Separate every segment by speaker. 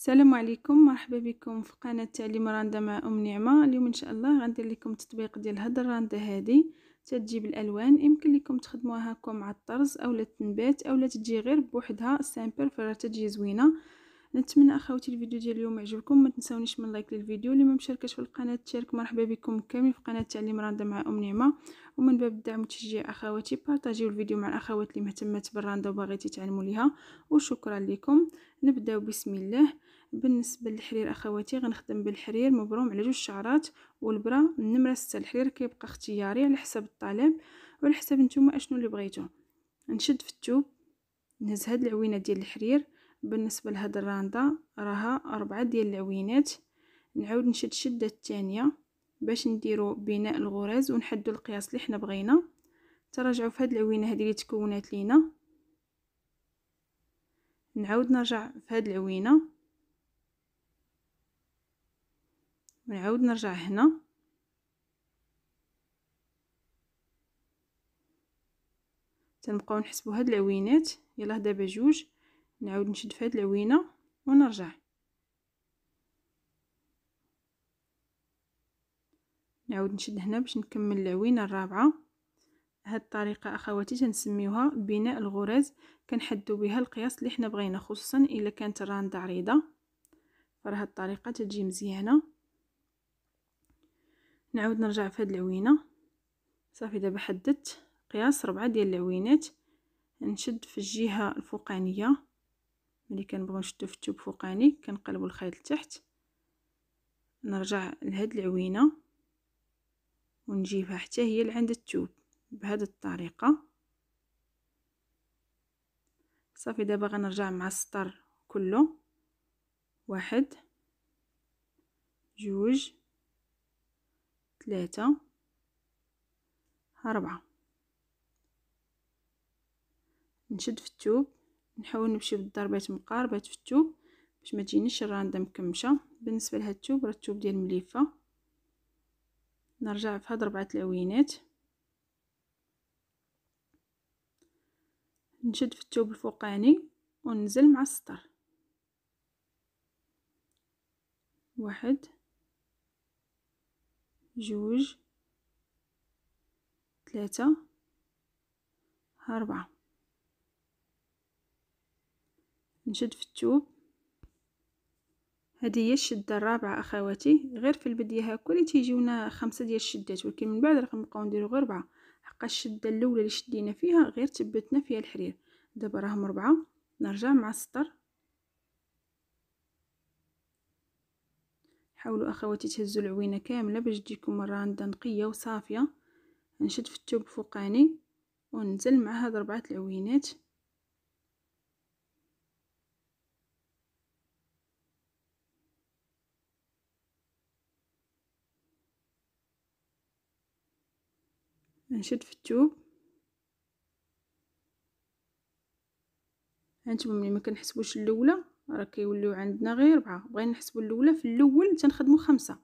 Speaker 1: السلام عليكم مرحبا بكم في قناه تعليم راندا مع ام نعمه اليوم ان شاء الله غندير لكم تطبيق ديال هاد الراندا هادي تتجيب الالوان يمكن لكم تخدموها هكا مع الطرز اولا التنبات اولا تجي غير بوحدها سامبل فراه تجي زوينه نتمنى اخواتي الفيديو ديال اليوم يعجبكم ما تنساونيش من لايك للفيديو اللي ما مشاركش في القناه تشارك مرحبا بكم كاملين في قناه تعليم راندا مع ام نعمه ومن باب الدعم وتشجيع اخواتي بارطاجيو الفيديو مع الاخوات اللي مهتمات بالراندا وباغيتي تعلموا ليها وشكرا لكم نبداو بسم الله بالنسبه للحرير اخواتي غنخدم بالحرير مبروم على جوج شعرات والبرا النمره ستة الحرير كيبقى اختياري على حسب الطالب وعلى حسب نتوما اشنو اللي بغيتو نشد في التوب نهز هاد العوينه ديال الحرير بالنسبه لهاد الراندا راها أربعة ديال العوينات نعاود نشد شده التانية باش نديرو بناء الغرز ونحدو القياس اللي حنا بغينا تراجعوا في هاد العوينه هادي اللي تكونات لينا نعاود نرجع في هاد العوينه ونعاود نرجع هنا تنبقاو نحسبوا هاد العوينات يلا دابا جوج نعاود نشد في هاد العوينه ونرجع نعاود نشد هنا باش نكمل العوينه الرابعه هاد الطريقه اخواتي تنسميوها بناء الغرز كنحدو بها القياس اللي حنا بغينا خصوصا الا كانت الراندة عريضه فراه الطريقه تجي مزيانه نعاود نرجع في هاد العوينه صافي دابا حددت قياس ربعة ديال العوينات نشد في الجهه الفوقانيه ملي كنبغيو نشدو في التوب فوقاني كنقلبو الخيط لتحت نرجع لهاد العوينه ونجيبها حتى هي لعند التوب بهاد الطريقه صافي دابا غنرجع مع السطر كله واحد جوج ثلاثة أربعة نشد في التوب نحاول نمشي بالضربات مقاربات في التوب باش ما تجينيش الرانده مكمشه بالنسبه لهاد التوب راه التوب ديال مليفه نرجع في هاد ربعه العوينات نشد في التوب الفوقاني وننزل مع السطر واحد جوج ثلاثة أربعة نشد في التوب هذه هي الشده الرابعه اخواتي غير في البدايه هكا اللي تيجيونا خمسه ديال الشدات ولكن من بعد راه غنبقاو نديرو غير ربعه حقا الشده الاولى اللي شدينا فيها غير ثبتنا فيها الحرير دابا راهم ربعه نرجع مع السطر حاولوا اخواتي تهزوا العوينه كامله باش تجيكم الرانده نقيه وصافيه نشد في الثوب فوقاني وننزل مع هاد ربعه العوينات نشد في الثوب هانتوما ملي ما كنحسبوش الاولى راه كيوليو عندنا غير ربعة بغينا نحسبوا الاولى في الاول تنخدموا خمسة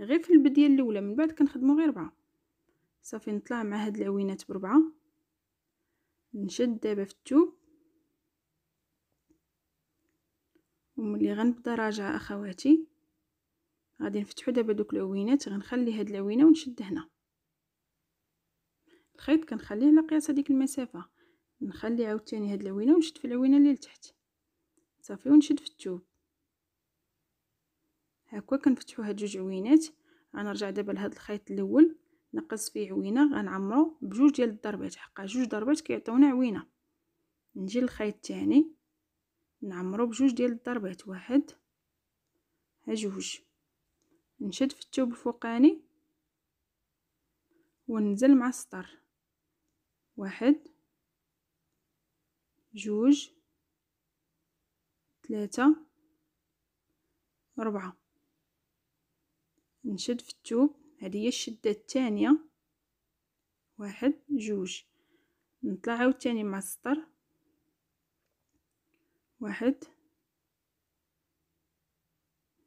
Speaker 1: غير في البداية الاولى من بعد كنخدموا غير ربعة صافي نطلع مع هاد العوينات بربعة نشد دابا في الثوب وملي غنبدا راجعه اخواتي غادي نفتحوا دابا دوك العوينات غنخلي هاد العوينه ونشد هنا الخيط كنخليه على قياس هذيك المسافه نخلي عاوتاني هاد العوينه ونشد في العوينه اللي لتحت صافي ونشد في التوب هكا كنفتحوا هاد جوج عوينات غنرجع دابا لهاد الخيط الاول نقص فيه عوينه غنعمرو بجوج ديال الضربات حقا جوج ضربات كيعطيونا عوينه نجي للخيط الثاني نعمرو بجوج ديال الضربات واحد ها جوج نشد في التوب الفوقاني وننزل مع السطر واحد جوج ثلاثة أربعة نشد في التوب هذه هي الشدة الثانية واحد جوج نطلع عاوتاني مع السطر واحد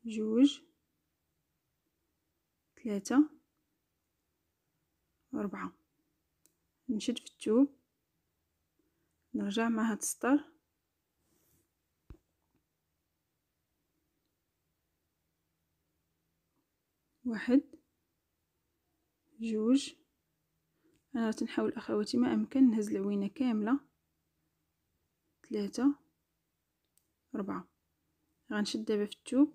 Speaker 1: جوج ثلاثة أربعة نشد في التوب نرجع مع هاد السطر واحد جوج أنا تنحاول أخواتي ما أمكن نهز العوينة كاملة ثلاثة ربعة غنشد دابا في الثوب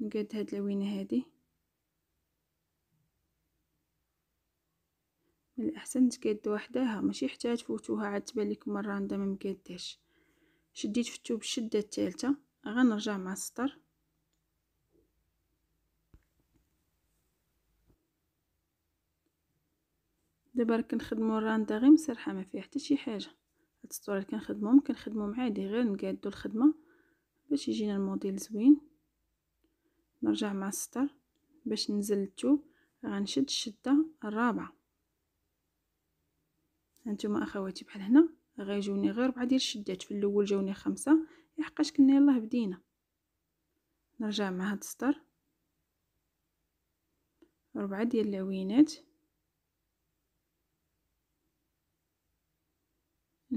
Speaker 1: نقاد هاد العوينة هادي من الأحسن تقاد وحدها ماشي حتى تفوتوها عاد تبان لكم مرة عندها ما مقاداش شديت في الثوب الشدة الثالثة غنرجع مع السطر دابا راه كنخدمو الراندا غير مسرحه ما فيه حتى شي حاجه هاد السطور اللي كنخدمهم كنخدمهم عادي غير نقادو الخدمه باش يجينا الموديل زوين نرجع مع السطر باش ننزل الثوب غنشد الشده الرابعه هانتوما اخواتي بحال هنا غيجوني غير ربعه ديال الشدات في الاول جاوني خمسه لحقاش كنا يلاه بدينا نرجع مع هاد السطر ربعه ديال العوينات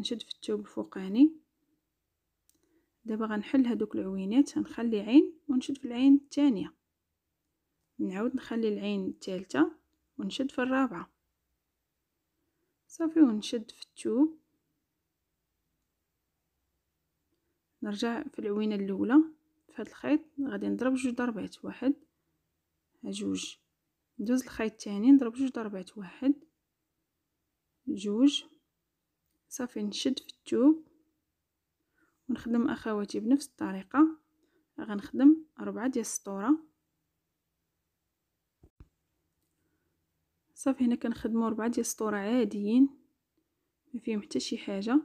Speaker 1: نشد في الثوب الفوقاني دابا غنحل هذوك العوينات غنخلي عين ونشد في العين الثانيه نعاود نخلي العين الثالثه ونشد في الرابعه صافي ونشد في الثوب نرجع في العوينه الاولى في هذا الخيط غادي نضرب جوج ضربات واحد جوج ندوز الخيط الثاني نضرب جوج ضربات واحد جوج صافي نشد في التوب ونخدم اخواتي بنفس الطريقه غنخدم ربعه ديال السطوره صافي هنا كنخدموا ربعه ديال السطوره عاديين ما فيهم حتى شي حاجه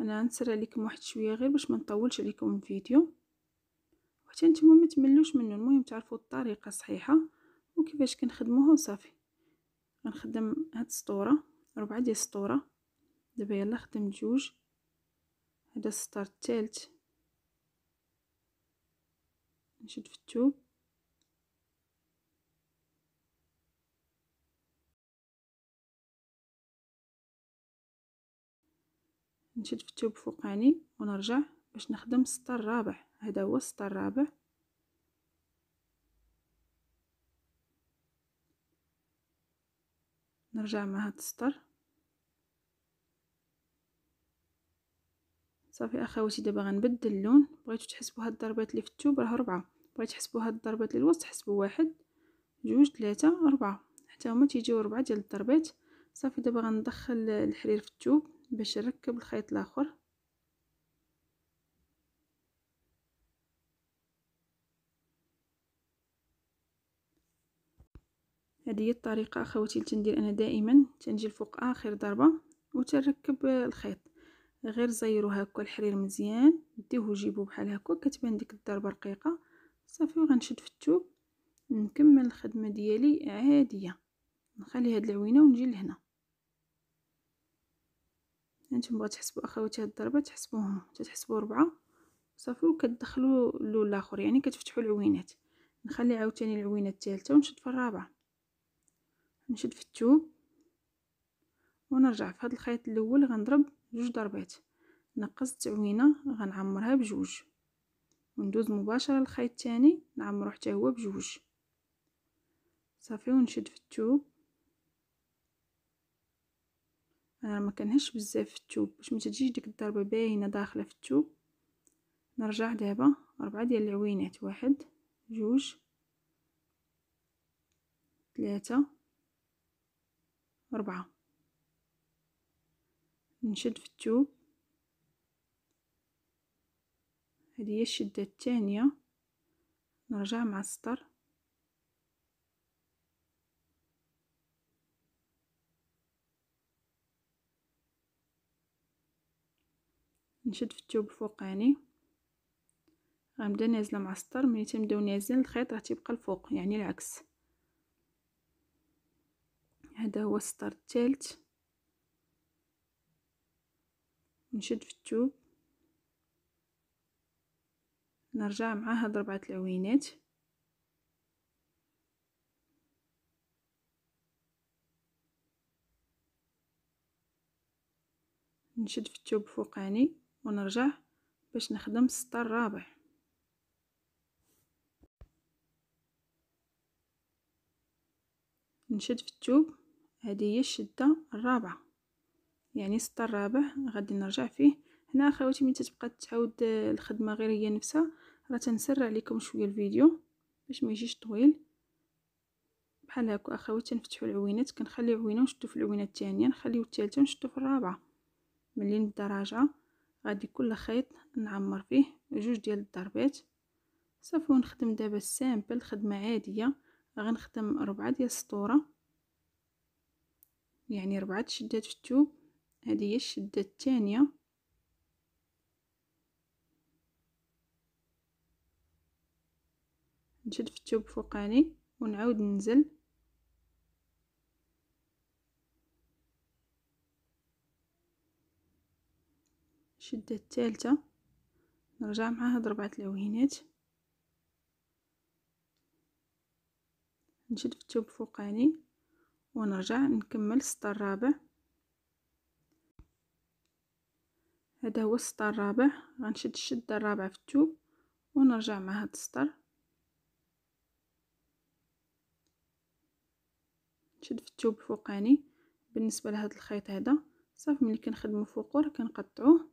Speaker 1: انا غنسرع لكم واحد شويه غير باش ما نطولش عليكم الفيديو وحتى نتوما ما تملوش منه المهم تعرفوا الطريقه الصحيحه وكيفاش كنخدموها وصافي غنخدم هاد السطوره ربعه ديال السطوره دابا يلا خدمت جوج هذا السطر الثالث نشد في الثوب نشد في الثوب فوقاني ونرجع باش نخدم السطر الرابع هذا هو السطر الرابع نرجع مع هاد السطر صافي اخواتي دابا غنبدل اللون بغيتو تحسبوا هاد الضربات اللي في راه ربعه بغيتو تحسبوا هاد الضربات اللي الوسط حسبوا واحد جوج ثلاثة أربعة حتى هما تيجيو ربعة ديال الضربات صافي دابا غندخل الحرير في الثوب باش نركب الخيط الاخر هذه هي الطريقه اخواتي اللي تندير انا دائما تنجي لفوق اخر ضربه وتنركب الخيط غير زيرو هكا الحرير مزيان ديوه وجيبوه بحال هكا كتبان ديك الضربه رقيقه صافي وغنشد في الثوب نكمل الخدمه ديالي عاديه نخلي هاد العوينه ونجي لهنا انتم بغات تحسبوا اخواتي هاد الضربه تحسبوهم تتحسبوا ربعة صافي وكتدخلوا اللول الاخر يعني كتفتحوا العوينات نخلي عاوتاني العوينه الثالثه ونشد في الرابعه نشد في الثوب ونرجع في هاد الخيط الاول غنضرب جوج ضربات نقص التعوينه غنعمرها بجوج وندوز مباشره للخيط الثاني نعمرو حتى هو بجوج صافي ونشد في الثوب انا ما كنهش بزاف في الثوب باش ما تجيش ديك الضربه باينه داخله في الثوب نرجع دابا اربعه ديال العوينات واحد جوج ثلاثه أربعة نشد في الثوب هذه هي الشده الثانيه نرجع مع السطر نشد في الثوب الفوقاني غنبدا نازله مع السطر ملي تنبداو نازلين الخيط راه تيبقى الفوق يعني العكس هذا هو السطر الثالث نشد في الثوب نرجع مع هاد ربعة العوينات نشد في التوب فوقاني ونرجع باش نخدم السطر الرابع نشد في التوب هذه هي الشده الرابعه يعني سته الرابع غادي نرجع فيه هنا اخواتي ملي تتبقى تعاود آه، الخدمه غير هي نفسها راه تنسرع لكم شويه الفيديو باش ما يجيش طويل بحال هكا اخواتي نفتحوا العوينات كنخلي عوينه ونشدو في العوينه الثانيه نخليو الثالثه ونشدو في الرابعه ملي نبدا راجعه غادي كل خيط نعمر فيه جوج ديال الضربات صافي ونخدم دابا سامبل خدمه عاديه غنخدم ربعه ديال السطوره يعني ربعه شدات في الثوب هذه هي الشدة الثانية نشد في التوب فوقاني ونعود ننزل الشدة الثالثة نرجع مع هاد ربعة لوهينات نشد في التوب فوقاني ونرجع نكمل السطر الرابع هذا هو السطر الرابع غنشد الشده الرابعه في الثوب ونرجع مع هذا السطر نشد في الثوب الفوقاني بالنسبه لهذا الخيط هذا صافي ملي كنخدمو فوقو راه كنقطعوه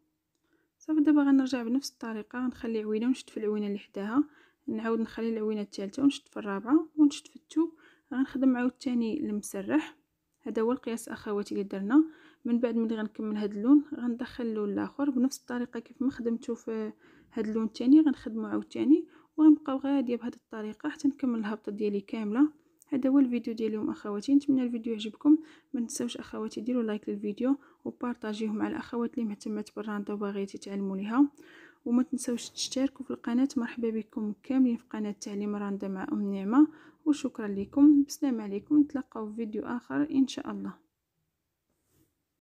Speaker 1: صافي دابا غنرجع بنفس الطريقه غنخلي عوينه ونشد في العوينه اللي حداها نعاود نخلي العوينه الثالثه ونشد في الرابعه ونشد في الثوب غنخدم عاوتاني المسرح هذا هو القياس اخواتي اللي درنا من بعد ملي غنكمل هاد اللون غندخل اللون الاخر بنفس الطريقه كيف ما خدمته في هاد اللون الثاني غنخدمه عاوتاني وغنبقاو غاديه بهاد الطريقه حتى نكمل الهبطه ديالي كامله هذا هو الفيديو ديالي اخواتي نتمنى الفيديو يعجبكم ما تنساوش اخواتي ديروا لايك للفيديو وبارطاجيوه مع الاخوات اللي مهتمات بالراندا وباغيه تتعلموا ليها وما تنساوش تشتركوا في القناه مرحبا بكم كاملين في قناه تعليم راندا مع ام نعمه وشكرا لكم بسلام عليكم نتلاقاو في فيديو اخر ان شاء الله